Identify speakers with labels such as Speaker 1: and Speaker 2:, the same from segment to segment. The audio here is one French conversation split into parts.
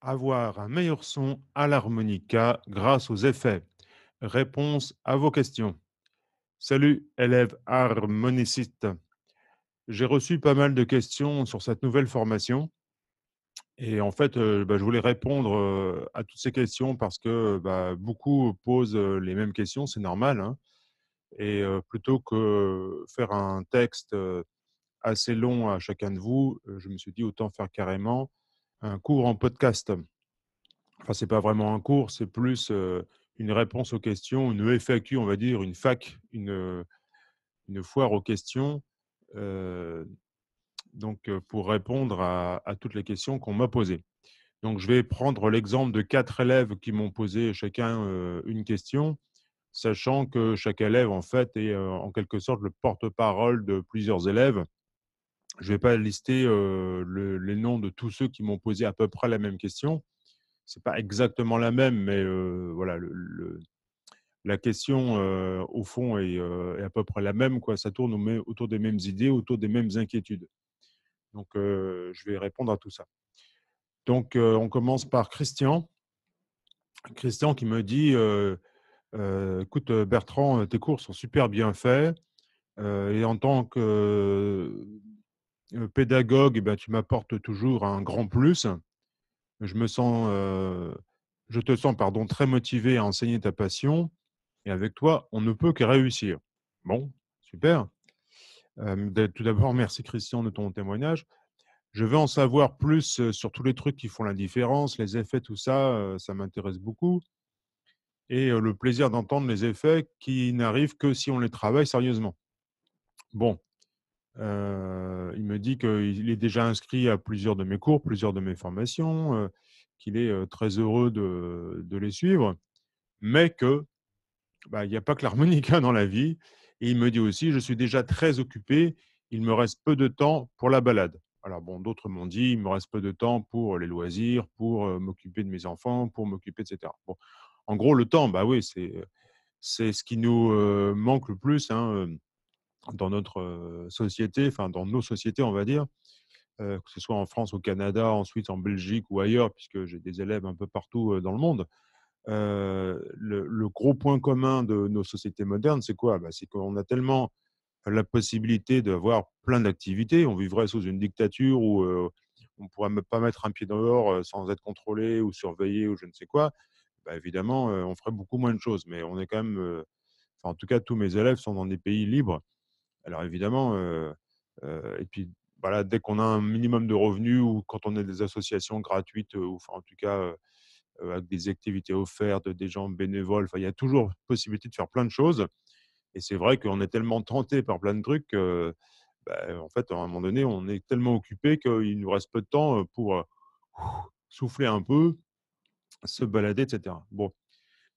Speaker 1: avoir un meilleur son à l'harmonica grâce aux effets Réponse à vos questions. Salut, élève harmoniciste. J'ai reçu pas mal de questions sur cette nouvelle formation. Et en fait, euh, bah, je voulais répondre euh, à toutes ces questions parce que bah, beaucoup posent euh, les mêmes questions, c'est normal. Hein, et plutôt que faire un texte assez long à chacun de vous, je me suis dit autant faire carrément un cours en podcast. Enfin, ce n'est pas vraiment un cours, c'est plus une réponse aux questions, une e FAQ, on va dire, une fac, une, une foire aux questions. donc, pour répondre à, toutes les questions qu'on m'a posées. Donc, je vais prendre l'exemple de quatre élèves qui m'ont posé chacun une question, sachant que chaque élève, en fait, est en quelque sorte le porte-parole de plusieurs élèves je ne vais pas lister les noms de tous ceux qui m'ont posé à peu près la même question. Ce n'est pas exactement la même, mais voilà, la question, au fond, est, à peu près la même. Ça tourne autour des mêmes idées, autour des mêmes inquiétudes. Donc, je vais répondre à tout ça. Donc, on commence par Christian. Christian qui me dit, écoute, Bertrand, tes cours sont super bien faits. et en tant que pédagogue, eh ben, tu m'apportes toujours un grand plus. Je me sens, je te sens pardon, très motivé à enseigner ta passion. Et avec toi, on ne peut que réussir. Bon, super. tout d'abord, merci Christian de ton témoignage. Je veux en savoir plus sur tous les trucs qui font la différence, les effets, tout ça, ça m'intéresse beaucoup. Et le plaisir d'entendre les effets qui n'arrivent que si on les travaille sérieusement. Bon, euh, il me dit qu'il est déjà inscrit à plusieurs de mes cours, plusieurs de mes formations, euh, qu'il est euh, très heureux de, les suivre, mais que bah, il n'y a pas que l'harmonica dans la vie. Et il me dit aussi, je suis déjà très occupé, il me reste peu de temps pour la balade. Alors bon, d'autres m'ont dit, il me reste peu de temps pour les loisirs, pour m'occuper de mes enfants, pour m'occuper, etc. Bon, en gros, le temps, bah oui, c'est c'est ce qui nous manque le plus. Hein, dans notre société, enfin dans nos sociétés, on va dire, que ce soit en France, au Canada, ensuite en Belgique ou ailleurs, puisque j'ai des élèves un peu partout dans le monde. le, gros point commun de nos sociétés modernes, c'est quoi bah, C'est qu'on a tellement la possibilité d'avoir plein d'activités. On vivrait sous une dictature où on ne pourrait pas mettre un pied dehors sans être contrôlé ou surveillé ou je ne sais quoi. Bah, évidemment, on ferait beaucoup moins de choses, mais on est quand même. Enfin, en tout cas, tous mes élèves sont dans des pays libres alors évidemment, et puis voilà, dès qu'on a un minimum de revenus ou quand on a des associations gratuites ou en tout cas avec des activités offertes, des gens bénévoles, il y a toujours possibilité de faire plein de choses. Et c'est vrai qu'on est tellement tenté par plein de trucs bah, en fait, à un moment donné, on est tellement occupé qu'il nous reste peu de temps pour souffler un peu, se balader, etc. Bon,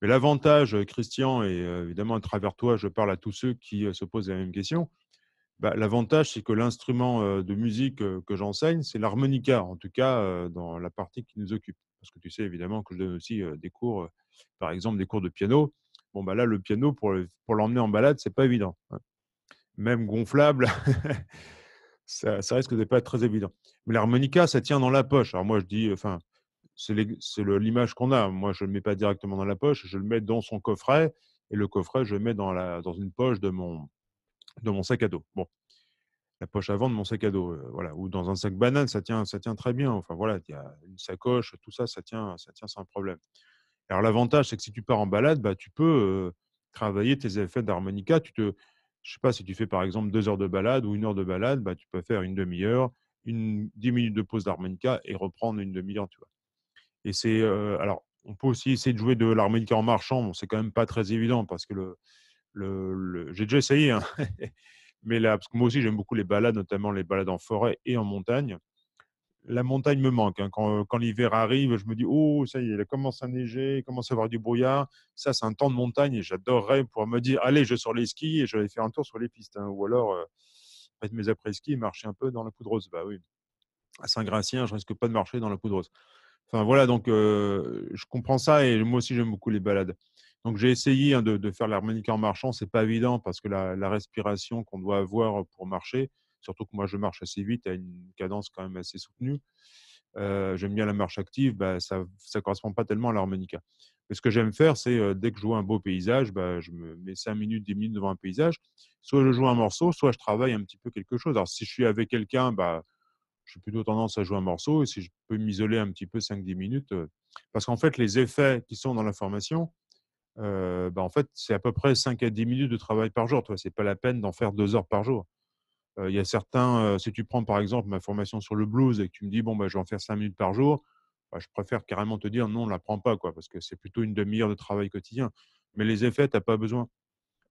Speaker 1: mais l'avantage, euh, Christian, et euh, évidemment à travers toi, je parle à tous ceux qui euh, se posent la même question, bah, l'avantage, c'est que l'instrument de musique que j'enseigne, c'est l'harmonica, en tout cas dans la partie qui nous occupe. Parce que tu sais évidemment que je donne aussi des cours, par exemple des cours de piano. Bon, bah là, le piano, pour l'emmener en balade, c'est pas évident. Hein. Même gonflable, ça, risque de pas être très évident. Mais l'harmonica, ça tient dans la poche. Alors moi, je dis, enfin, c'est l'image qu'on a. Moi, je ne le mets pas directement dans la poche, je le mets dans son coffret et le coffret, je le mets dans, la, dans une poche de mon, mon sac à dos. Bon, la poche avant de mon sac à dos, euh, voilà, ou dans un sac banane, ça tient, ça tient très bien. Enfin voilà, il y a une sacoche, tout ça, ça tient, ça tient sans problème. Alors l'avantage, c'est que si tu pars en balade, bah, tu peux euh, travailler tes effets d'harmonica. Tu te, je sais pas, si tu fais par exemple deux heures de balade ou une heure de balade, bah, tu peux faire une demi-heure, une dix minutes de pause d'harmonica et reprendre une demi-heure, tu vois. Et c'est. alors, on peut aussi essayer de jouer de l'harmonica en marchant. Bon, c'est quand même pas très évident parce que le, le, j'ai déjà essayé. Hein, mais là, parce que moi aussi, j'aime beaucoup les balades, notamment les balades en forêt et en montagne. La montagne me manque. Hein. Quand, quand l'hiver arrive, je me dis Oh, ça y est, il commence à neiger, il commence à avoir du brouillard. Ça, c'est un temps de montagne et j'adorerais pouvoir me dire Allez, je sors les skis et je vais faire un tour sur les pistes. Hein». Ou alors, mettre mes après-ski et marcher un peu dans la poudreuse. Bah oui, à saint gracien je risque pas de marcher dans la poudreuse. Enfin voilà, donc je comprends ça et moi aussi j'aime beaucoup les balades. Donc j'ai essayé hein, de, faire l'harmonica en marchant, c'est pas évident parce que la, respiration qu'on doit avoir pour marcher, surtout que moi je marche assez vite à une cadence quand même assez soutenue. j'aime bien la marche active, bah, ça ne correspond pas tellement à l'harmonica. Mais ce que j'aime faire, c'est dès que je joue un beau paysage, bah, je me mets 5 minutes, 10 minutes devant un paysage. Soit je joue un morceau, soit je travaille un petit peu quelque chose. Alors si je suis avec quelqu'un, bah, j'ai plutôt tendance à jouer un morceau et si je peux m'isoler un petit peu 5-10 minutes, parce qu'en fait, les effets qui sont dans la formation, bah, en fait, c'est à peu près 5 à 10 minutes de travail par jour. Ce n'est pas la peine d'en faire 2 heures par jour. Il y a certains, si tu prends par exemple ma formation sur le blues et que tu me dis, bon, ben je vais en faire 5 minutes par jour, bah, je préfère carrément te dire, non, on ne la prends pas, quoi, parce que c'est plutôt une demi-heure de travail quotidien. Mais les effets, tu n'as pas besoin.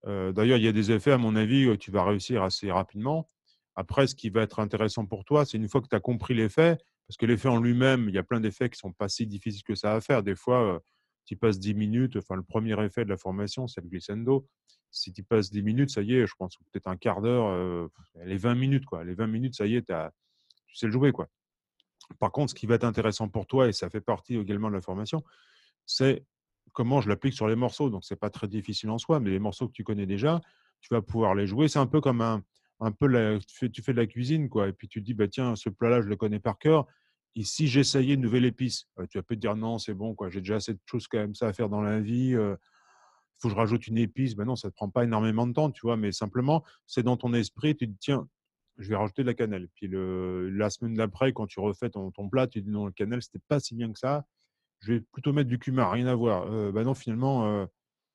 Speaker 1: D'ailleurs, il y a des effets, à mon avis, tu vas réussir assez rapidement. Après, ce qui va être intéressant pour toi, c'est une fois que tu as compris l'effet, parce que l'effet en lui-même, il y a plein d'effets qui sont pas si difficiles que ça à faire. Des fois, tu euh, passes 10 minutes, enfin, le premier effet de la formation, c'est le glissando. Si tu passes 10 minutes, ça y est, je pense peut-être un quart d'heure, euh, les 20 minutes, quoi. Les 20 minutes, ça y est, tu sais le jouer, quoi. Par contre, ce qui va être intéressant pour toi, et ça fait partie également de la formation, c'est comment je l'applique sur les morceaux. Donc, n'est pas très difficile en soi, mais les morceaux que tu connais déjà, tu vas pouvoir les jouer. C'est un peu comme un, un peu tu, fais, tu, fais, de la cuisine, quoi. Et puis tu te dis, bah, tiens, ce plat-là, je le connais par cœur. Et si j'essayais une nouvelle épice, euh, tu vas peut-être dire, non, c'est bon, quoi. J'ai déjà assez de choses même ça à faire dans la vie. Il euh, faut que je rajoute une épice. Ben non, ça ne te prend pas énormément de temps, tu vois. Mais simplement, c'est dans ton esprit, tu te dis, tiens, je vais rajouter de la cannelle. Puis la semaine d'après, quand tu refais ton, plat, tu te dis, non, le cannelle, c'était pas si bien que ça. Je vais plutôt mettre du cumin, rien à voir. Euh, ben non, finalement,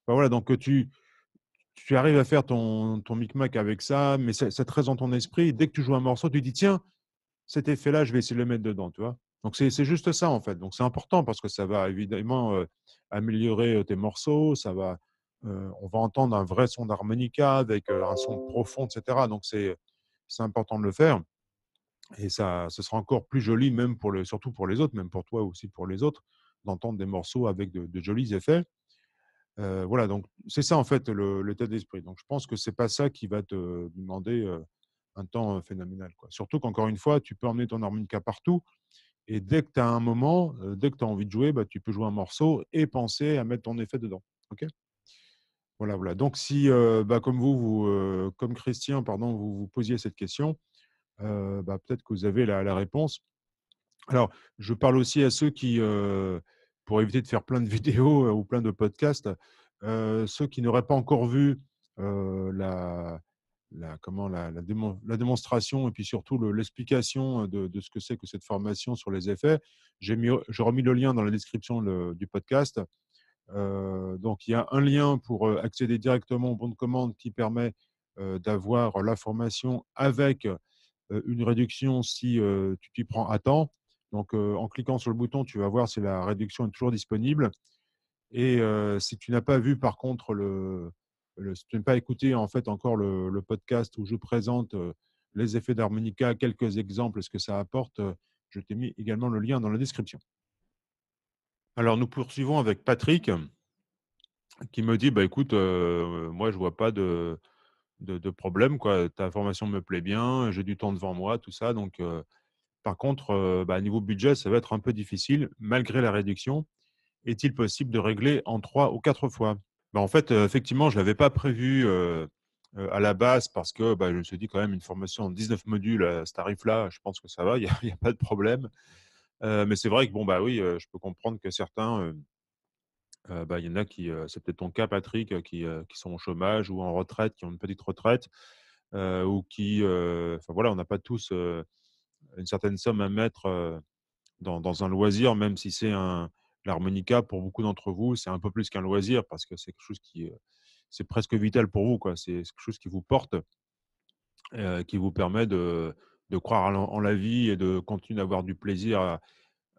Speaker 1: ben voilà, donc tu tu arrives à faire ton, ton micmac avec ça, mais c'est très dans ton esprit. Dès que tu joues un morceau, tu dis tiens, cet effet-là, je vais essayer de le mettre dedans, tu vois. Donc c'est juste ça en fait. Donc c'est important parce que ça va évidemment euh, améliorer euh, tes morceaux, ça va, euh, on va entendre un vrai son d'harmonica avec un son profond, etc. Donc c'est important de le faire et ça, ce sera encore plus joli même pour le, surtout pour les autres, même pour toi aussi pour les autres, d'entendre des morceaux avec de jolis effets voilà, donc c'est ça en fait l'état d'esprit. Donc je pense que c'est pas ça qui va te demander un temps phénoménal. Surtout qu'encore une fois, tu peux emmener ton harmonica partout. Et dès que tu as un moment, dès que tu as envie de jouer, bah, tu peux jouer un morceau et penser à mettre ton effet dedans. OK voilà, voilà. Donc, si, bah, comme vous, vous comme Christian, pardon, vous vous posiez cette question, bah, peut-être que vous avez la, la, réponse. Alors, je parle aussi à ceux qui, pour éviter de faire plein de vidéos ou plein de podcasts, ceux qui n'auraient pas encore vu la, comment, la, la, démonstration et puis surtout l'explication de, ce que c'est que cette formation sur les effets. J'ai remis le lien dans la description du podcast. donc, il y a un lien pour accéder directement au bon de commande qui permet d'avoir la formation avec une réduction si tu t'y prends à temps. Donc, en cliquant sur le bouton, tu vas voir si la réduction est toujours disponible. Et si tu n'as pas vu, par contre, le, si tu n'as pas écouté en fait encore le, podcast où je présente les effets d'harmonica, quelques exemples, ce que ça apporte, je t'ai mis également le lien dans la description. Alors, nous poursuivons avec Patrick qui me dit, bah, écoute, moi, je ne vois pas de, problème. Quoi. Ta formation me plaît bien, j'ai du temps devant moi, tout ça. Donc, par contre, euh, bah, niveau budget, ça va être un peu difficile. Malgré la réduction, est-il possible de régler en trois ou quatre fois bah, En fait, euh, effectivement, je ne l'avais pas prévu euh, à la base parce que bah, je me suis dit quand même une formation en 19 modules à ce tarif-là, je pense que ça va, il n'y a, pas de problème. mais c'est vrai que bon bah oui, je peux comprendre que certains, bah, il y en a qui, c'est peut-être ton cas Patrick, qui, sont au chômage ou en retraite, qui ont une petite retraite, ou qui, enfin voilà, on n'a pas tous une certaine somme à mettre dans, dans un loisir, même si c'est un l'harmonica pour beaucoup d'entre vous, c'est un peu plus qu'un loisir parce que c'est quelque chose qui c'est presque vital pour vous quoi. C'est quelque chose qui vous porte, qui vous permet de, de croire en, la vie et de continuer d'avoir du plaisir.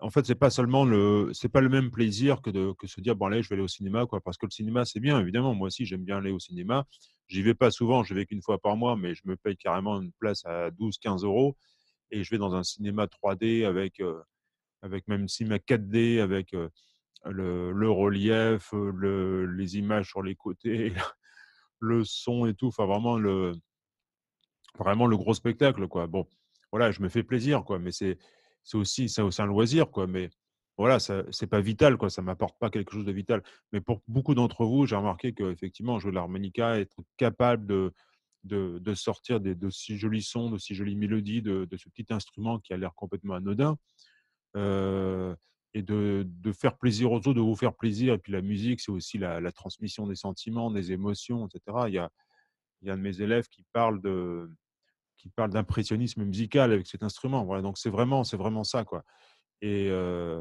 Speaker 1: en fait, c'est pas seulement le, c'est pas le même plaisir que de que se dire bon allez, je vais aller au cinéma quoi, parce que le cinéma c'est bien évidemment. Moi aussi, j'aime bien aller au cinéma. J'y vais pas souvent, je vais qu'une fois par mois, mais je me paye carrément une place à 12-15 euros et je vais dans un cinéma 3D avec, avec même cinéma 4D, avec le, relief, les images sur les côtés, le son et tout. Enfin, vraiment le, vraiment le gros spectacle, quoi. Bon, voilà, je me fais plaisir, quoi. Mais c'est, c'est aussi, c'est aussi un loisir, quoi. Mais voilà, c'est pas vital, quoi. Ça m'apporte pas quelque chose de vital. Mais pour beaucoup d'entre vous, j'ai remarqué qu'effectivement, jouer l'harmonica, être capable de, de, sortir des, de si jolis sons, de si jolies mélodies, de, ce petit instrument qui a l'air complètement anodin, euh, et de, faire plaisir aux autres, de vous faire plaisir. Et puis la musique, c'est aussi la, transmission des sentiments, des émotions, etc. Il y a, un de mes élèves qui parle de qui d'impressionnisme musical avec cet instrument. Voilà, donc c'est vraiment, c'est vraiment ça, quoi. Et, euh,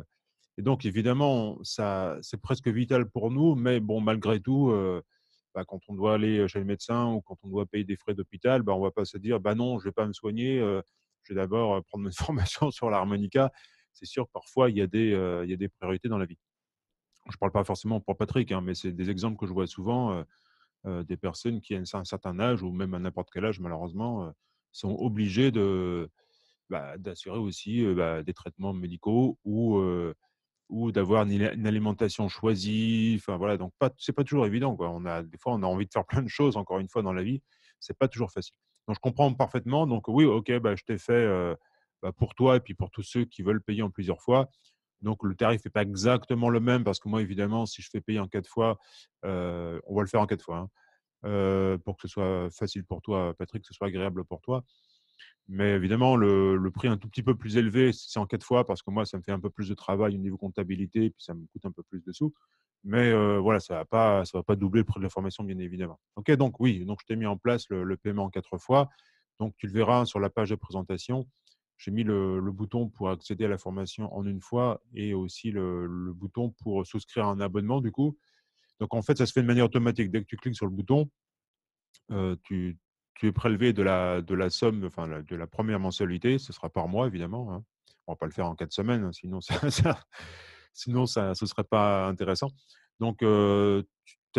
Speaker 1: donc évidemment, ça, c'est presque vital pour nous, mais bon, malgré tout, euh, bah, quand on doit aller chez le médecin ou quand on doit payer des frais d'hôpital, bah, on ne va pas se dire bah non, je ne vais pas me soigner, je vais d'abord prendre une formation sur l'harmonica. C'est sûr, parfois, il y, a des, des priorités dans la vie. Je ne parle pas forcément pour Patrick, hein, mais c'est des exemples que je vois souvent des personnes qui, à un certain âge, ou même à n'importe quel âge, malheureusement, sont obligées bah, d'assurer aussi des traitements médicaux ou ou d'avoir une alimentation choisie. Enfin voilà, donc pas, c'est pas toujours évident. On a des fois, on a envie de faire plein de choses. Encore une fois, dans la vie, c'est pas toujours facile. Donc je comprends parfaitement. Donc oui, ok, bah, je t'ai fait bah, pour toi et puis pour tous ceux qui veulent payer en plusieurs fois. Donc le tarif n'est pas exactement le même parce que moi évidemment, si je fais payer en quatre fois, on va le faire en quatre fois hein. pour que ce soit facile pour toi, Patrick, que ce soit agréable pour toi. Mais évidemment, le, le, prix un tout petit peu plus élevé, c'est en quatre fois, parce que moi, ça me fait un peu plus de travail au niveau comptabilité, puis ça me coûte un peu plus de sous. Mais euh, voilà, ça ne va, pas, ça va pas doubler le prix de la formation, bien évidemment. OK, donc oui, donc je t'ai mis en place le, paiement en quatre fois. Donc tu le verras sur la page de présentation. J'ai mis le, le, bouton pour accéder à la formation en une fois et aussi le, bouton pour souscrire à un abonnement, du coup. Donc en fait, ça se fait de manière automatique. Dès que tu cliques sur le bouton, euh, tu, tu es prélevé de la, de la somme, enfin de la première mensualité, ce sera par mois évidemment. Hein. On ne va pas le faire en quatre semaines, hein, sinon ça, ne sinon ça, ce serait pas intéressant. Donc tu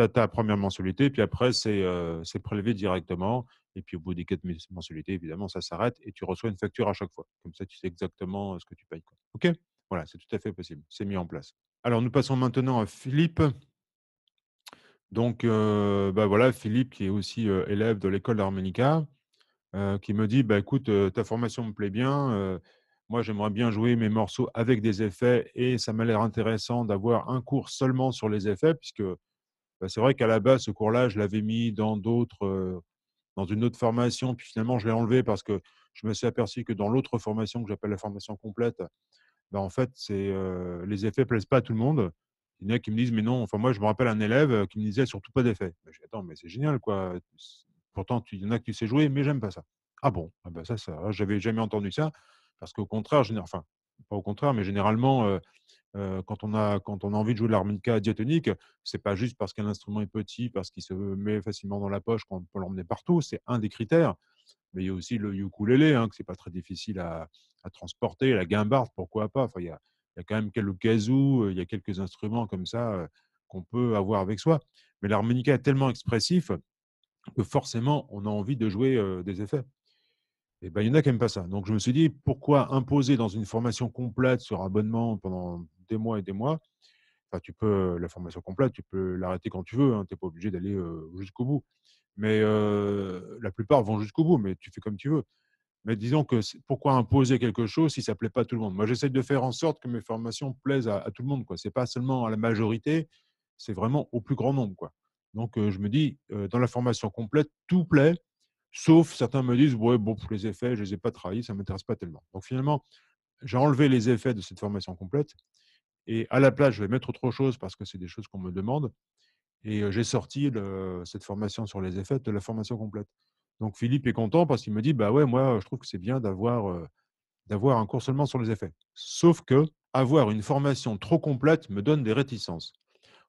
Speaker 1: as ta première mensualité, puis après c'est prélevé directement. Et puis au bout des quatre mensualités, évidemment, ça s'arrête et tu reçois une facture à chaque fois. Comme ça, tu sais exactement ce que tu payes. Quoi. OK Voilà, c'est tout à fait possible. C'est mis en place. Alors nous passons maintenant à Philippe donc, bah, voilà, Philippe, qui est aussi élève de l'école d'harmonica, qui me dit bah, écoute, ta formation me plaît bien. moi, j'aimerais bien jouer mes morceaux avec des effets et ça m'a l'air intéressant d'avoir un cours seulement sur les effets, puisque bah, c'est vrai qu'à la base, ce cours-là, je l'avais mis dans d'autres, dans une autre formation, puis finalement, je l'ai enlevé parce que je me suis aperçu que dans l'autre formation que j'appelle la formation complète, bah, en fait, c'est, les effets ne plaisent pas à tout le monde. Il y en a qui me disent, mais non, enfin moi je me rappelle un élève qui me disait surtout pas d'effet. Ben, attends, mais c'est génial, quoi. Pourtant, il y en a qui sait jouer, mais j'aime pas ça. Ah bon, ah ben ça, ça j'avais jamais entendu ça, parce qu'au contraire, enfin, pas au contraire, mais généralement, quand, on a, quand on a envie de jouer de l'harmonica diatonique, c'est pas juste parce qu'un instrument est petit, parce qu'il se met facilement dans la poche qu'on peut l'emmener partout, c'est un des critères. Mais il y a aussi le ukulélé, hein, que c'est pas très difficile à, à transporter, la guimbarde, pourquoi pas. Enfin, il y a, il y a quand même quelques kazoo, il y a quelques instruments comme ça qu'on peut avoir avec soi. Mais l'harmonica est tellement expressif que forcément, on a envie de jouer des effets. Et ben, il y en a qui n'aiment pas ça. Donc, je me suis dit, pourquoi imposer dans une formation complète sur abonnement pendant des mois et des mois Enfin, tu peux, la formation complète, tu peux l'arrêter quand tu veux. Hein, tu n'es pas obligé d'aller jusqu'au bout. Mais la plupart vont jusqu'au bout, mais tu fais comme tu veux. Mais disons que pourquoi imposer quelque chose si ça ne plaît pas à tout le monde Moi, j'essaie de faire en sorte que mes formations plaisent à, tout le monde. Ce n'est pas seulement à la majorité, c'est vraiment au plus grand nombre. Donc, euh, je me dis, euh, dans la formation complète, tout plaît, sauf certains me disent, ouais, bon, pour les effets, je ne les ai pas travaillés, ça ne m'intéresse pas tellement. Donc, finalement, j'ai enlevé les effets de cette formation complète. Et à la place, je vais mettre autre chose parce que c'est des choses qu'on me demande. Et euh, j'ai sorti cette formation sur les effets de la formation complète. Donc Philippe est content parce qu'il me dit bah ouais moi je trouve que c'est bien d'avoir d'avoir un cours seulement sur les effets. Sauf que avoir une formation trop complète me donne des réticences.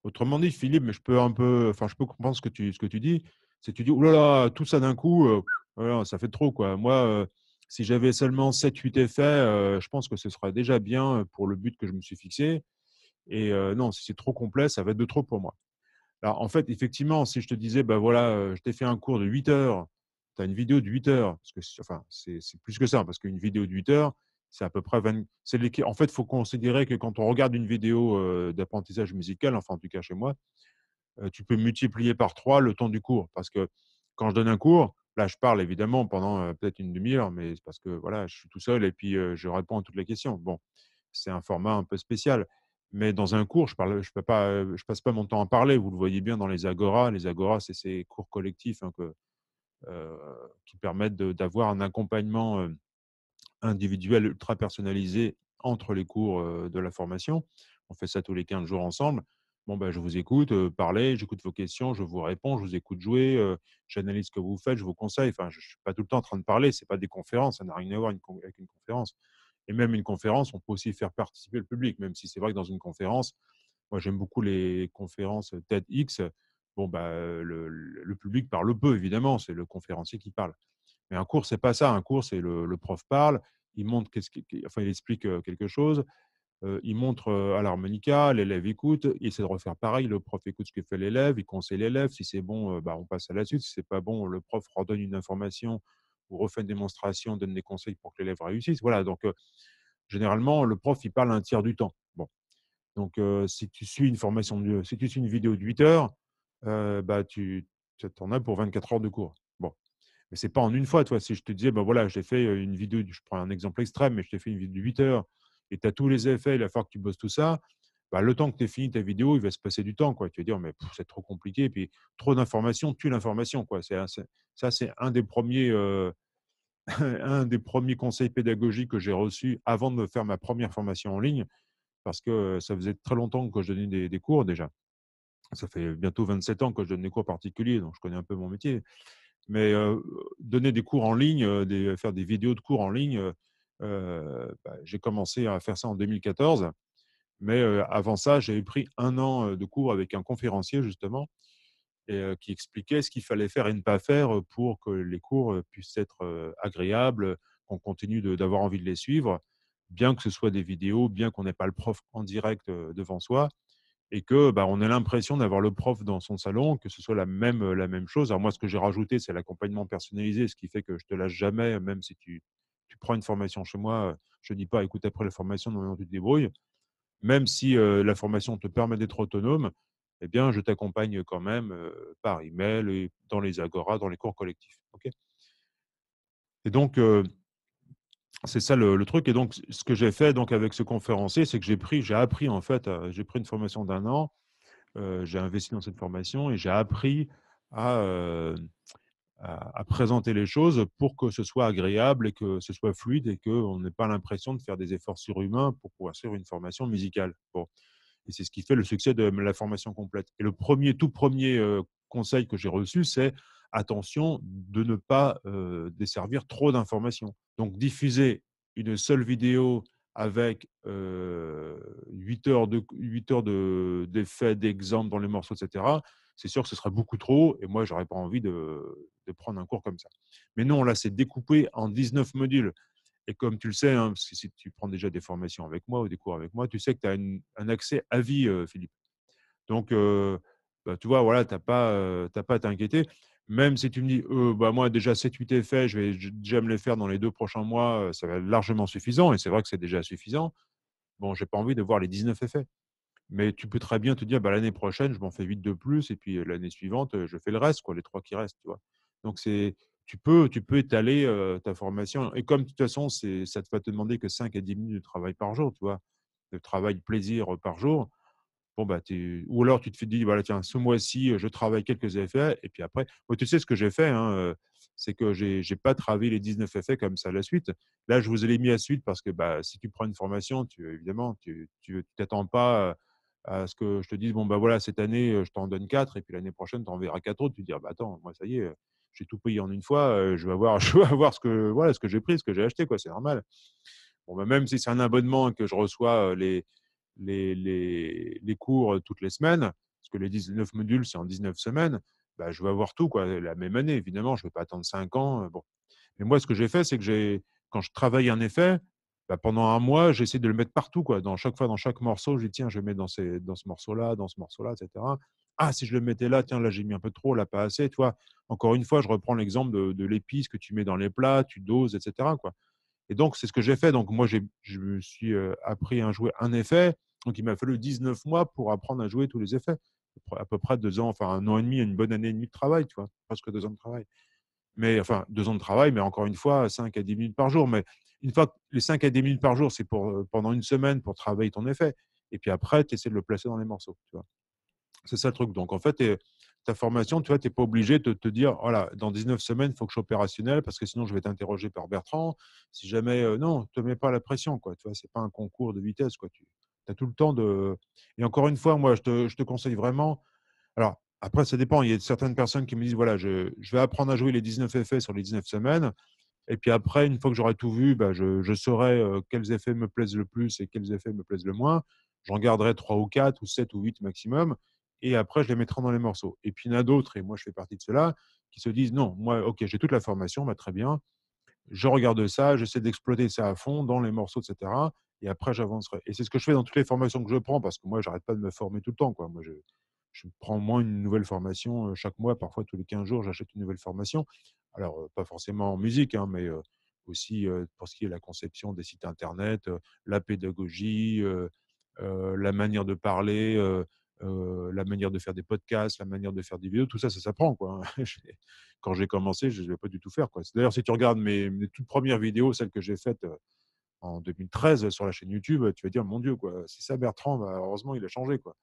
Speaker 1: Autrement dit Philippe, mais je peux un peu enfin je peux comprendre ce que tu ce que tu dis, c'est tu dis oh là là tout ça d'un coup oh ça fait trop quoi. Moi si j'avais seulement 7 8 effets, je pense que ce sera déjà bien pour le but que je me suis fixé. Et non, si c'est trop complet, ça va être de trop pour moi. Alors, en fait, effectivement, si je te disais, bah voilà, je t'ai fait un cours de 8 heures, tu une vidéo de 8 heures, parce que enfin, c'est plus que ça, hein, parce qu'une vidéo de 8 heures, c'est à peu près 20. En fait, il faut considérer que quand on regarde une vidéo d'apprentissage musical, enfin en tout cas chez moi, tu peux multiplier par 3 le temps du cours. Parce que quand je donne un cours, là je parle évidemment pendant peut-être une demi-heure, mais c'est parce que voilà, je suis tout seul et puis je réponds à toutes les questions. Bon, c'est un format un peu spécial. Mais dans un cours, je ne je pas, passe pas mon temps à parler. Vous le voyez bien dans les agora, Les agora, c'est ces cours collectifs hein, que, euh, qui permettent d'avoir un accompagnement euh, individuel ultra personnalisé entre les cours euh, de la formation. On fait ça tous les 15 jours ensemble. Bon, ben, je vous écoute parler, j'écoute vos questions, je vous réponds, je vous écoute jouer, j'analyse ce que vous faites, je vous conseille. Enfin, je ne suis pas tout le temps en train de parler, ce n'est pas des conférences, ça n'a rien à voir avec une conférence. Et même une conférence, on peut aussi faire participer le public, même si c'est vrai que dans une conférence, moi j'aime beaucoup les conférences TEDx, bon, bah, le, public parle peu, évidemment, c'est le conférencier qui parle. Mais un cours, c'est pas ça. Un cours, c'est le, prof parle, il montre, qu'est-ce enfin, il explique quelque chose, il montre à l'harmonica, l'élève écoute, il essaie de refaire pareil, le prof écoute ce que fait l'élève, il conseille l'élève, si c'est bon, bah, on passe à la suite, si c'est pas bon, le prof redonne une information ou refait une démonstration, donne des conseils pour que l'élève réussisse. Voilà, donc généralement, le prof, il parle un tiers du temps. Bon. Donc, si tu suis une formation si tu suis une vidéo de 8 heures, bah, tu en as pour 24 heures de cours. Bon. Mais c'est pas en une fois, toi. Si je te disais, ben voilà, j'ai fait une vidéo, je prends un exemple extrême, mais je t'ai fait une vidéo de 8 heures et tu as tous les effets, il va falloir que tu bosses tout ça. Bah, le temps que tu aies fini ta vidéo, il va se passer du temps. Quoi. Tu vas dire, mais c'est trop compliqué. puis, trop d'informations tue l'information. Quoi. C'est, ça, c'est un des premiers. un des premiers conseils pédagogiques que j'ai reçus avant de faire ma première formation en ligne, parce que ça faisait très longtemps que je donnais des cours déjà ça fait bientôt 27 ans que je donne des cours particuliers, donc je connais un peu mon métier. Mais donner des cours en ligne, faire des vidéos de cours en ligne, bah, j'ai commencé à faire ça en 2014. Mais avant ça, j'avais pris un an de cours avec un conférencier, justement, qui expliquait ce qu'il fallait faire et ne pas faire pour que les cours puissent être agréables, qu'on continue d'avoir envie de les suivre, bien que ce soit des vidéos, bien qu'on n'ait pas le prof en direct devant soi et que bah, on a l'impression d'avoir le prof dans son salon, que ce soit la même, euh, la même chose. Alors moi, ce que j'ai rajouté, c'est l'accompagnement personnalisé, ce qui fait que je te lâche jamais, même si tu, tu prends une formation chez moi, je ne dis pas, écoute, après la formation, non, tu te débrouilles. Même si euh, la formation te permet d'être autonome, eh bien, je t'accompagne quand même euh, par email, et dans les agoras, dans les cours collectifs. OK et donc, c'est ça le, truc. Et donc, ce que j'ai fait donc avec ce conférencier, c'est que j'ai pris, j'ai appris en fait, euh, j'ai pris une formation d'un an, euh, j'ai investi dans cette formation et j'ai appris euh, à, présenter les choses pour que ce soit agréable et que ce soit fluide et qu'on n'ait pas l'impression de faire des efforts surhumains pour pouvoir suivre une formation musicale. Et c'est ce qui fait le succès de la formation complète. Et le premier, tout premier conseil que j'ai reçu, c'est attention de ne pas desservir trop d'informations donc diffuser une seule vidéo avec euh, 8 heures 8 d'effets, d'exemples dans les morceaux, etc. C'est sûr que ce serait beaucoup trop, et moi je j'aurais pas envie de, prendre un cours comme ça. Mais non, là c'est découpé en 19 modules. Et comme tu le sais, hein, parce que si tu prends déjà des formations avec moi ou des cours avec moi, tu sais que tu as un accès à vie, Philippe. Donc, bah, tu vois, voilà, tu n'as pas, pas à t'inquiéter même si tu me dis, euh, bah, moi déjà 7-8 effets, je vais déjà les faire dans les deux prochains mois, euh, ça va être largement suffisant, et c'est vrai que c'est déjà suffisant. Bon, n'ai pas envie de voir les 19 effets. Mais tu peux très bien te dire, bah, l'année prochaine, je m'en fais 8 de plus, et puis euh, l'année suivante, je fais le reste, quoi, les trois qui restent. Tu Donc c'est, tu peux, tu peux étaler ta formation. Et comme de toute façon, c'est, ça te va te demander que 5 à 10 minutes de travail par jour, tu vois, de travail plaisir par jour, Bon, bah, ou alors tu te dis, voilà, tiens, ce mois-ci, euh, je travaille quelques effets. Et puis après, tu sais ce que j'ai fait, hein, euh, c'est que je n'ai pas travaillé les 19 effets comme ça la suite. Là, je vous ai mis à suite parce que bah, si tu prends une formation, tu, évidemment, tu ne t'attends pas euh, à ce que je te dise, bon, bah voilà, cette année, je t'en donne 4 et puis l'année prochaine, tu en verras 4 autres. Tu te dis, ah, bah, attends, moi, ça y est, j'ai tout payé en une fois, je vais avoir, je ce que, voilà, ce que j'ai pris, ce que j'ai acheté. c'est normal. Bon, bah, même si c'est un abonnement que je reçois les les, cours toutes les semaines, parce que les 19 modules, c'est en 19 semaines, bah, je vais avoir tout quoi, la même année, évidemment. Je ne vais pas attendre 5 ans. Mais moi, ce que j'ai fait, c'est que j'ai, quand je travaille un effet, bah, pendant un mois, j'essaie de le mettre partout. Quoi. Dans chaque fois, dans chaque morceau, je dis tiens, je mets dans, dans ce morceau-là, dans ce morceau-là, etc. Ah, si je le mettais là, tiens, là, j'ai mis un peu trop, là, pas assez. Tu Encore une fois, je reprends l'exemple de, l'épice que tu mets dans les plats, tu doses, etc. Quoi. Et donc, c'est ce que j'ai fait. Donc, moi, je me suis appris à jouer un effet. Donc, il m'a fallu 19 mois pour apprendre à jouer tous les effets. À peu près deux ans, enfin un an et demi, une bonne année et demie de travail, tu vois, presque deux ans de travail. Mais enfin, deux ans de travail, mais encore une fois, 5 à 10 minutes par jour. Mais une fois que les 5 à 10 minutes par jour, c'est pour euh, pendant une semaine pour travailler ton effet. Et puis après, tu essaies de le placer dans les morceaux. Tu vois. C'est ça le truc. Donc en fait, ta formation, tu vois, n'es pas obligé de te dire, voilà, oh dans 19 semaines, il faut que je sois opérationnel parce que sinon je vais t'interroger par Bertrand. Si jamais, non, euh, non, te mets pas la pression, quoi. Tu vois, c'est pas un concours de vitesse, quoi. Tu as tout le temps de. Et encore une fois, moi, je te, je te conseille vraiment. Alors, après, ça dépend. Il y a certaines personnes qui me disent voilà, je, je, vais apprendre à jouer les 19 effets sur les 19 semaines. Et puis après, une fois que j'aurai tout vu, bah, je, je, saurai quels effets me plaisent le plus et quels effets me plaisent le moins. J'en garderai 3 ou 4 ou 7 ou 8 maximum. Et après, je les mettrai dans les morceaux. Et puis, il y en a d'autres, et moi, je fais partie de ceux-là, qui se disent non, moi, ok, j'ai toute la formation, bah, très bien. Je regarde ça, j'essaie d'exploiter ça à fond dans les morceaux, etc et après j'avancerai. Et c'est ce que je fais dans toutes les formations que je prends, parce que moi, j'arrête pas de me former tout le temps. Quoi. Moi, je, je prends moins une nouvelle formation euh, chaque mois, parfois tous les 15 jours, j'achète une nouvelle formation. Alors, euh, pas forcément en musique, hein, mais euh, aussi pour ce qui est de la conception des sites Internet, la pédagogie, la manière de parler, la manière de faire des podcasts, la manière de faire des vidéos, tout ça, ça s'apprend. Quoi. Quand j'ai commencé, je ne pas du tout faire. Quoi. D'ailleurs, si tu regardes mes toutes premières vidéos, celles que j'ai faites en 2013 sur la chaîne YouTube, tu vas dire mon Dieu quoi, c'est ça Bertrand, bah, heureusement il a changé quoi.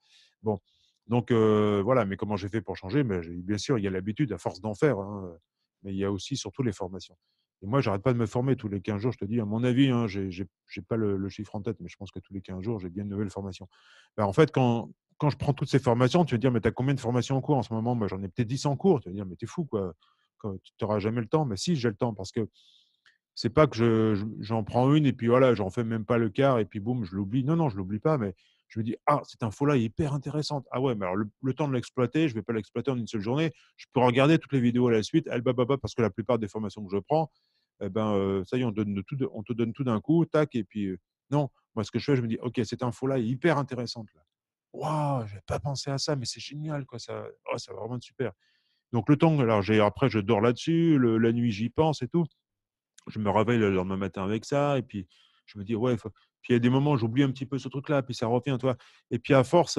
Speaker 1: Bon, donc voilà, mais comment j'ai fait pour changer mais bah, Bien sûr, il y a l'habitude à force d'en faire, hein, mais il y a aussi surtout les formations. Et moi, j'arrête pas de me former tous les 15 jours, je te dis, à mon avis, hein, je n'ai pas le, chiffre en tête, mais je pense que tous les 15 jours, j'ai bien de nouvelle formation. Bah, en fait, quand, quand je prends toutes ces formations, tu vas dire, mais tu as combien de formations en cours en ce moment Moi, j'en ai peut-être 10 en cours. Tu vas dire, mais tu es fou, quoi. Tu n'auras jamais le temps. Mais si, j'ai le temps parce que c'est pas que j'en prends une et puis voilà, j'en fais même pas le quart et puis boum, je l'oublie. Non, non, je l'oublie pas, mais je me dis, ah, cette info-là est hyper intéressante. Ah ouais, mais alors le, temps de l'exploiter, je vais pas l'exploiter en une seule journée. Je peux regarder toutes les vidéos à la suite, parce que la plupart des formations que je prends, eh ben, euh, ça y est, on, donne tout, on te donne tout d'un coup, tac, et puis non, moi ce que je fais, je me dis, ok, cette info-là est hyper intéressante. Là. Waouh, je n'avais pas pensé à ça, mais c'est génial, quoi, ça, oh, ça va vraiment être super. Donc le temps, alors j'ai, après je dors là-dessus, la nuit j'y pense et tout je me réveille le lendemain matin avec ça, et puis je me dis, ouais, faut... puis il y a des moments, j'oublie un petit peu ce truc-là, puis ça revient, toi. Et puis à force,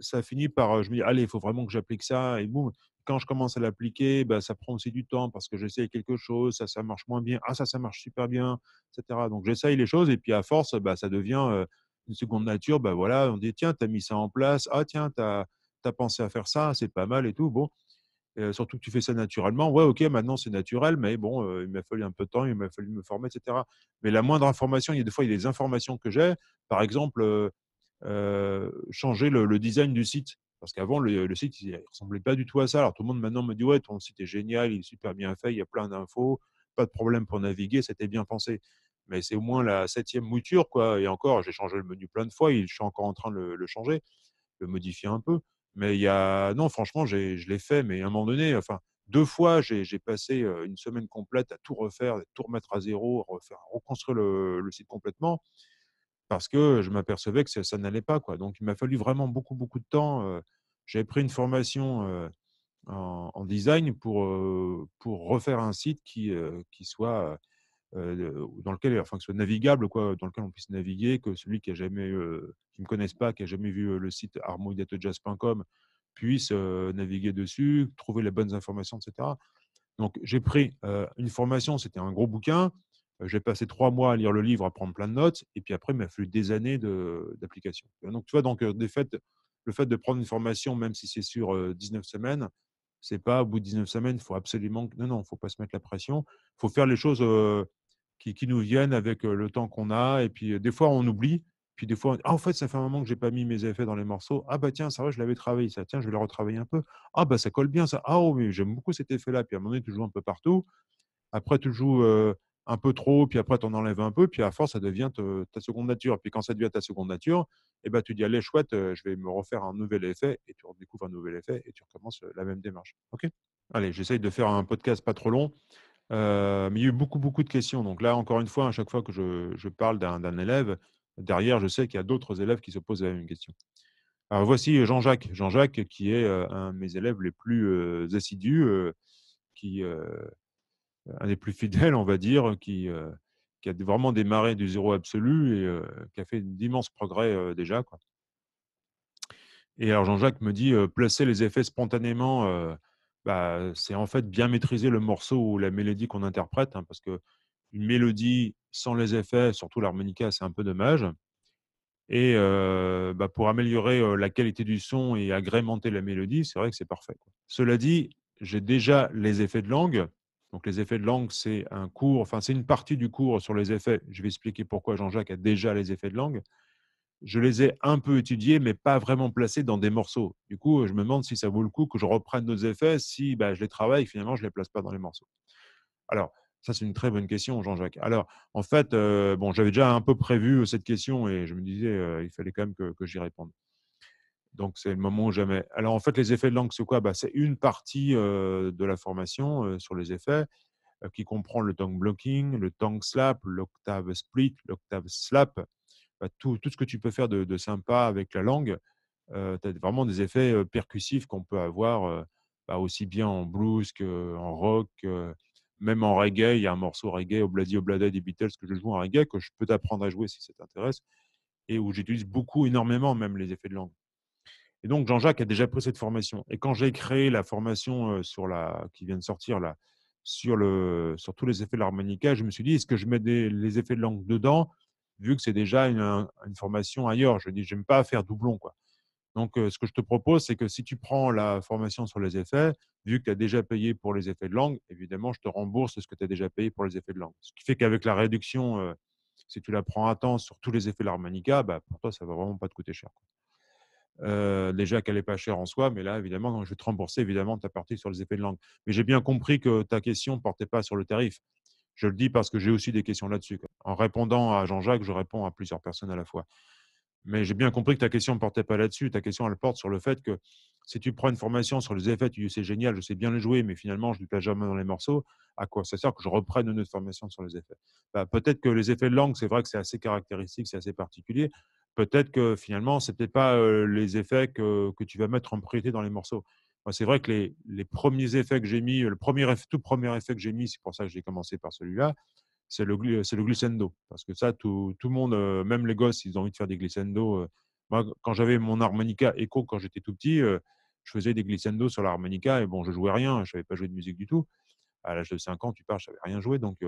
Speaker 1: ça finit par, je me dis, allez, il faut vraiment que j'applique ça, et boum. Quand je commence à l'appliquer, bah, ça prend aussi du temps parce que j'essaye quelque chose, ça, ça marche moins bien, ah, ça, ça marche super bien, etc. Donc j'essaye les choses, et puis à force, bah, ça devient une seconde nature. Bah, voilà, on dit, tiens, tu as mis ça en place, ah, tiens, tu as pensé à faire ça, c'est pas mal et tout. Bon, surtout que tu fais ça naturellement. Ouais, ok, maintenant c'est naturel, mais bon, il m'a fallu un peu de temps, il m'a fallu me former, etc. Mais la moindre information, il y a des fois, il y a des informations que j'ai. Par exemple, changer le, design du site. Parce qu'avant, le, site, il ressemblait pas du tout à ça. Alors tout le monde maintenant me dit, ouais, ton site est génial, il est super bien fait, il y a plein d'infos, pas de problème pour naviguer, c'était bien pensé. Mais c'est au moins la septième mouture, quoi. Et encore, j'ai changé le menu plein de fois, et je suis encore en train de le, changer, de le modifier un peu. Mais il y a, non, franchement, je l'ai fait, mais à un moment donné, enfin, deux fois, j'ai passé une semaine complète à tout refaire, à tout remettre à zéro, à reconstruire le, site complètement, parce que je m'apercevais que ça, n'allait pas. Quoi. Donc, il m'a fallu vraiment beaucoup, beaucoup de temps. J'avais pris une formation en, en design pour, pour refaire un site qui, qui soit euh, dans lequel, enfin, que ce soit navigable, quoi, dans lequel on puisse naviguer, que celui qui a jamais, euh, qui me connaisse pas, qui a jamais vu euh, le site harmonidatojazz.com puisse naviguer dessus, trouver les bonnes informations, etc. Donc, j'ai pris une formation, c'était un gros bouquin. J'ai passé trois mois à lire le livre, à prendre plein de notes, et puis après, il m'a fallu des années d'application. donc, tu vois, donc, le fait de prendre une formation, même si c'est sur 19 semaines, c'est pas au bout de 19 semaines, il faut absolument. Non, non, il ne faut pas se mettre la pression. Il faut faire les choses qui, nous viennent avec le temps qu'on a. Et puis, des fois, on oublie. Puis des fois, on dit, ah, en fait, ça fait un moment que j'ai pas mis mes effets dans les morceaux. Ah bah tiens, ça va, je l'avais travaillé, ça tiens, je vais le retravailler un peu. Ah bah ça colle bien, ça. Ah oh, mais j'aime beaucoup cet effet-là. Puis à un moment donné, tu joues un peu partout. Après, tu joues un peu trop, puis après, tu en enlèves un peu. Puis à force, ça devient ta seconde nature. Puis quand ça devient ta seconde nature, eh ben, tu dis, allez, chouette, je vais me refaire un nouvel effet. Et tu redécouvres un nouvel effet et tu recommences la même démarche. OK Allez, j'essaye de faire un podcast pas trop long mais il y a eu beaucoup, beaucoup de questions. Donc là, encore une fois, à chaque fois que je, je parle d'un élève, derrière, je sais qu'il y a d'autres élèves qui se posent la même question. Alors voici euh, Jean-Jacques. Jean-Jacques, euh, qui est un de mes élèves les plus assidus, qui, un des plus fidèles, on va dire, qui, qui a vraiment démarré du zéro absolu et qui a fait d'immenses progrès déjà. Quoi. Et alors Jean-Jacques me dit, placer les effets spontanément bah, c'est en fait bien maîtriser le morceau ou la mélodie qu'on interprète, hein, parce que une mélodie sans les effets, surtout l'harmonica, c'est un peu dommage. Et bah, pour améliorer la qualité du son et agrémenter la mélodie, c'est vrai que c'est parfait. Cela dit, j'ai déjà les effets de langue. Donc les effets de langue, c'est un cours, enfin c'est une partie du cours sur les effets. Je vais expliquer pourquoi Jean-Jacques a déjà les effets de langue je les ai un peu étudiés, mais pas vraiment placés dans des morceaux. Du coup, je me demande si ça vaut le coup que je reprenne nos effets, si bah, je les travaille, finalement, je ne les place pas dans les morceaux. Alors, ça, c'est une très bonne question, Jean-Jacques. Alors, en fait, euh, bon, j'avais déjà un peu prévu euh, cette question et je me disais, euh, il fallait quand même que, j'y réponde. Donc, c'est le moment ou jamais. Alors, en fait, les effets de langue, c'est quoi bah, C'est une partie de la formation sur les effets qui comprend le tongue blocking, le tongue slap, l'octave split, l'octave slap, bah, tout, ce que tu peux faire de, sympa avec la langue, euh, tu as vraiment des effets percussifs qu'on peut avoir bah, aussi bien en blues qu'en rock, même en reggae. Il y a un morceau reggae, Obladi Oblada des Beatles, que je joue en reggae, que je peux t'apprendre à jouer si ça t'intéresse, et où j'utilise beaucoup, énormément même les effets de langue. Et donc Jean-Jacques a déjà pris cette formation. Et quand j'ai créé la formation sur la, qui vient de sortir sur, tous les effets de l'harmonica, je me suis dit, est-ce que je mets les effets de langue dedans vu que c'est déjà une, formation ailleurs. Je dis, j'aime pas faire doublon. Quoi. Donc, ce que je te propose, c'est que si tu prends la formation sur les effets, vu que tu as déjà payé pour les effets de langue, évidemment, je te rembourse ce que tu as déjà payé pour les effets de langue. Ce qui fait qu'avec la réduction, si tu la prends à temps sur tous les effets de l'harmonica, bah, pour toi, ça va vraiment pas te coûter cher. déjà qu'elle n'est pas chère en soi, mais là, évidemment, je vais te rembourser évidemment ta partie sur les effets de langue. Mais j'ai bien compris que ta question ne portait pas sur le tarif. Je le dis parce que j'ai aussi des questions là-dessus. En répondant à Jean-Jacques, je réponds à plusieurs personnes à la fois. Mais j'ai bien compris que ta question ne portait pas là-dessus. Ta question, elle porte sur le fait que si tu prends une formation sur les effets, tu dis c'est génial, je sais bien le jouer, mais finalement, je ne le jamais dans les morceaux, à quoi ça sert que je reprenne une autre formation sur les effets bah, Peut-être que les effets de langue, c'est vrai que c'est assez caractéristique, c'est assez particulier. Peut-être que finalement, ce n'est pas les effets que, que tu vas mettre en priorité dans les morceaux c'est vrai que les, les, premiers effets que j'ai mis, le premier tout premier effet que j'ai mis, c'est pour ça que j'ai commencé par celui-là, c'est le, le glissando. Parce que ça, tout, tout, le monde, euh, même les gosses, ils ont envie de faire des glissando. Euh. Moi, quand j'avais mon harmonica écho, quand j'étais tout petit, euh, je faisais des glissando sur l'harmonica et bon, je jouais rien, je savais pas jouer de musique du tout. À l'âge de 5 ans, tu parles, je savais rien jouer. Donc,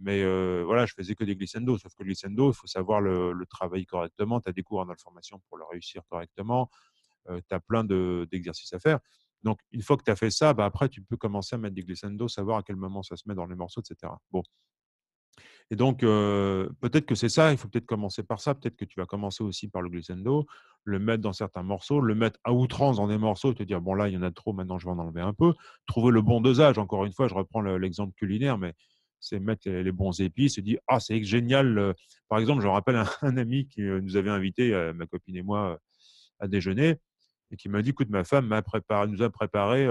Speaker 1: mais voilà, je faisais que des glissando. Sauf que le glissando, il faut savoir le, travailler correctement. Tu as des cours en all-formation pour le réussir correctement tu as plein d'exercices à faire. Donc, une fois que tu as fait ça, bah, après, tu peux commencer à mettre des glissando, savoir à quel moment ça se met dans les morceaux, etc. Bon. Et donc, peut-être que c'est ça, il faut peut-être commencer par ça. Peut-être que tu vas commencer aussi par le glissando, le mettre dans certains morceaux, le mettre à outrance dans des morceaux, te dire, bon là, il y en a trop, maintenant je vais en enlever un peu. Trouver le bon dosage, encore une fois, je reprends l'exemple culinaire, mais c'est mettre les bons épices, se dire, ah, c'est génial. Par exemple, je rappelle un, un, ami qui nous avait invité, ma copine et moi, à déjeuner et qui m'a dit écoute, ma femme préparé, nous a préparé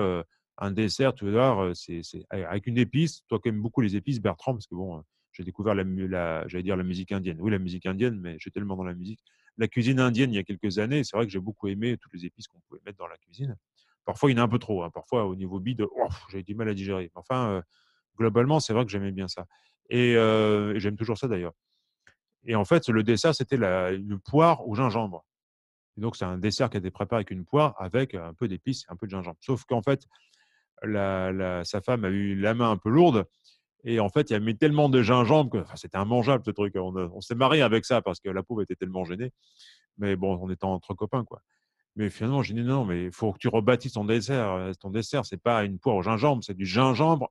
Speaker 1: un dessert tout à c'est, avec une épice. Toi qui aimes beaucoup les épices, Bertrand, parce que bon, j'ai découvert la, j'allais dire la musique indienne. Oui, la musique indienne, mais j'étais tellement dans la musique. La cuisine indienne, il y a quelques années, c'est vrai que j'ai beaucoup aimé toutes les épices qu'on pouvait mettre dans la cuisine. Parfois, il y en a un peu trop. Hein. Parfois, au niveau bide, oh, j'ai du mal à digérer. Enfin, globalement, c'est vrai que j'aimais bien ça. Et, j'aime toujours ça d'ailleurs. Et en fait, le dessert, c'était une poire au gingembre donc, c'est un dessert qui a été préparé avec une poire, avec euh, un peu d'épices un peu de gingembre. Sauf qu'en fait, sa femme a eu la main un peu lourde. Et en fait, il a mis tellement de gingembre que c'était immangeable ce truc. Euh, on, s'est marié avec ça parce que la pauvre était tellement gênée. Mais bon, on était entre copains, quoi. Mais finalement, j'ai dit non, mais il faut que tu rebâtisses ton dessert. Euh, ton dessert, c'est pas une poire au gingembre, c'est du gingembre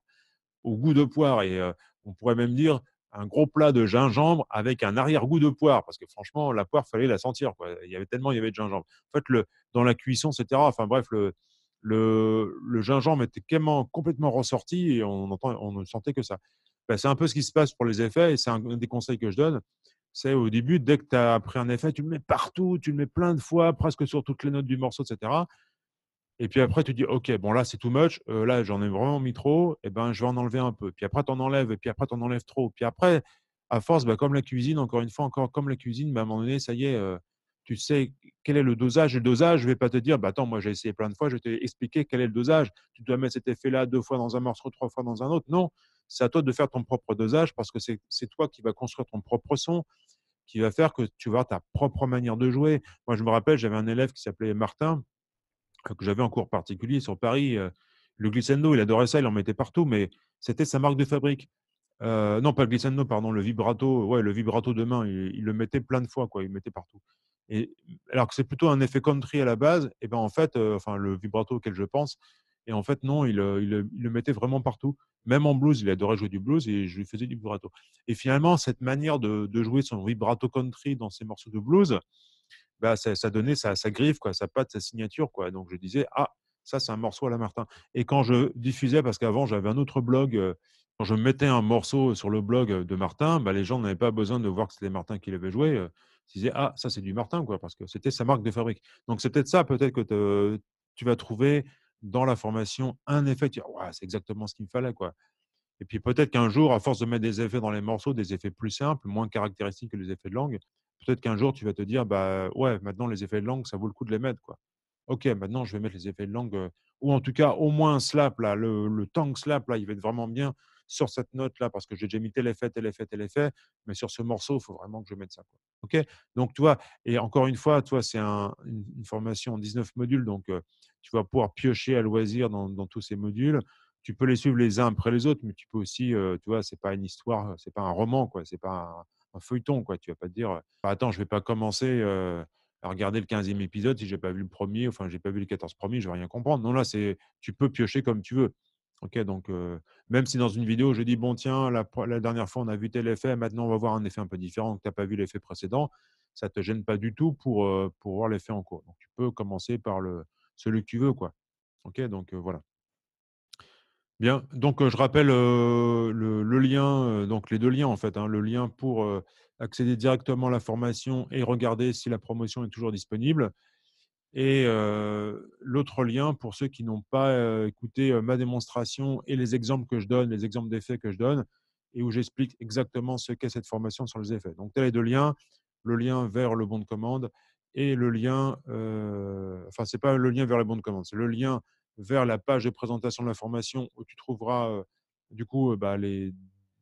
Speaker 1: au goût de poire. Et on pourrait même dire un gros plat de gingembre avec un arrière-goût de poire, parce que franchement, la poire, fallait la sentir. Il y avait tellement il y avait de gingembre. En fait, le, dans la cuisson, etc. Enfin bref, le, le, gingembre était complètement, complètement ressorti et on, entend, on ne sentait que ça. Bah, c'est un peu ce qui se passe pour les effets et c'est un des conseils que je donne. C'est au début, dès que tu as pris un effet, tu le mets partout, tu le mets plein de fois, presque sur toutes les notes du morceau, etc. Et puis après, tu dis, OK, bon, là, c'est too much. Euh, là, j'en ai vraiment mis trop. Et eh ben, je vais en enlever un peu. Puis après, tu en enlèves. Et puis après, tu en enlèves trop. Puis après, à force, bah, comme la cuisine, encore une fois, encore comme la cuisine, bah, à un moment donné, ça y est, euh, tu sais quel est le dosage. Le dosage, je ne vais pas te dire, bah, attends, moi, j'ai essayé plein de fois. Je vais t'expliquer quel est le dosage. Tu dois mettre cet effet-là deux fois dans un morceau, trois fois dans un autre. Non, c'est à toi de faire ton propre dosage parce que c'est toi qui vas construire ton propre son qui va faire que tu vas avoir ta propre manière de jouer. Moi, je me rappelle, j'avais un élève qui s'appelait Martin que j'avais en cours particulier sur Paris. Euh, le glissando, il adorait ça, il en mettait partout, mais c'était sa marque de fabrique. Euh, non, pas le glissando, pardon, le vibrato. Ouais, le vibrato de main, il, le mettait plein de fois, quoi. Il mettait partout. Et alors que c'est plutôt un effet country à la base, et ben en fait, euh, enfin le vibrato auquel je pense, et en fait non, il, le mettait vraiment partout. Même en blues, il adorait jouer du blues et je lui faisais du vibrato. Et finalement, cette manière de jouer son vibrato country dans ses morceaux de blues, bah, ça, donnait sa, griffe, quoi, sa patte, sa signature. Quoi. Donc je disais, ah, ça c'est un morceau à la Martin. Et quand je diffusais, parce qu'avant j'avais un autre blog, quand je mettais un morceau sur le blog de Martin, bah, les gens n'avaient pas besoin de voir que c'était Martin qui l'avait joué. Ils disaient, ah, ça c'est du Martin, quoi, parce que c'était sa marque de fabrique. Donc c'est peut-être ça, peut-être que tu vas trouver dans la formation un effet, tu c'est exactement ce qu'il me fallait. quoi. Et puis peut-être qu'un jour, à force de mettre des effets dans les morceaux, des effets plus simples, moins caractéristiques que les effets de langue, peut-être qu'un jour, tu vas te dire, bah ouais, maintenant, les effets de langue, ça vaut le coup de les mettre. Quoi. OK, maintenant, je vais mettre les effets de langue, ou en tout cas, au moins slap, là, le, le tank slap, là, il va être vraiment bien sur cette note-là, parce que j'ai déjà mis tel effet, tel effet, tel effet, mais sur ce morceau, il faut vraiment que je mette ça. Quoi. OK Donc, tu vois, et encore une fois, toi, c'est une formation en 19 modules, donc tu vas pouvoir piocher à loisir dans tous ces modules tu peux les suivre les uns après les autres, mais tu peux aussi, tu vois, c'est pas une histoire, c'est pas un roman, quoi, c'est pas un, feuilleton, quoi. Tu vas pas te dire, «Ah, attends, je vais pas commencer à regarder le 15e épisode si j'ai pas vu le premier, enfin, j'ai pas vu le 14 premier, je vais rien comprendre. Non, là, c'est, tu peux piocher comme tu veux. Ok, donc même si dans une vidéo je dis bon tiens la, dernière fois on a vu tel effet, maintenant on va voir un effet un peu différent que tu n'as pas vu l'effet précédent, ça te gêne pas du tout pour pour voir l'effet en cours. Donc tu peux commencer par le celui que tu veux quoi. Ok, donc voilà. Bien, donc je rappelle le, lien, donc les deux liens en fait, hein, le lien pour accéder directement à la formation et regarder si la promotion est toujours disponible. Et l'autre lien pour ceux qui n'ont pas écouté ma démonstration et les exemples que je donne, les exemples d'effets que je donne, et où j'explique exactement ce qu'est cette formation sur les effets. Donc, tels les deux liens, le lien vers le bon de commande et le lien, enfin, c'est pas le lien vers le bon de commande, c'est le lien vers la page de présentation de l'information où tu trouveras du coup bah, les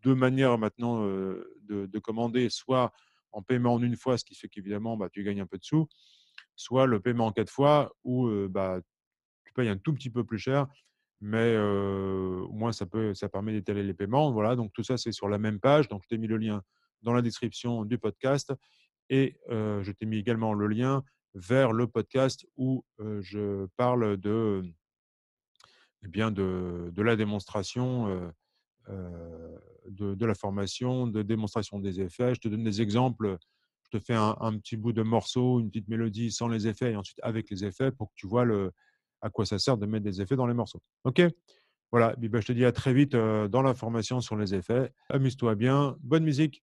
Speaker 1: deux manières maintenant de, commander, soit en paiement en une fois, ce qui fait qu'évidemment bah, tu gagnes un peu de sous, soit le paiement en quatre fois où bah, tu payes un tout petit peu plus cher, mais au moins ça, peut, ça permet d'étaler les paiements. Voilà, donc tout ça c'est sur la même page. Donc je t'ai mis le lien dans la description du podcast et je t'ai mis également le lien vers le podcast où je parle de eh bien de, de, la démonstration, euh, euh, de, de, la formation, de démonstration des effets. Je te donne des exemples. Je te fais un, petit bout de morceau, une petite mélodie sans les effets et ensuite avec les effets pour que tu vois le, à quoi ça sert de mettre des effets dans les morceaux. OK Voilà, bah, je te dis à très vite euh, dans la formation sur les effets. Amuse-toi bien, bonne musique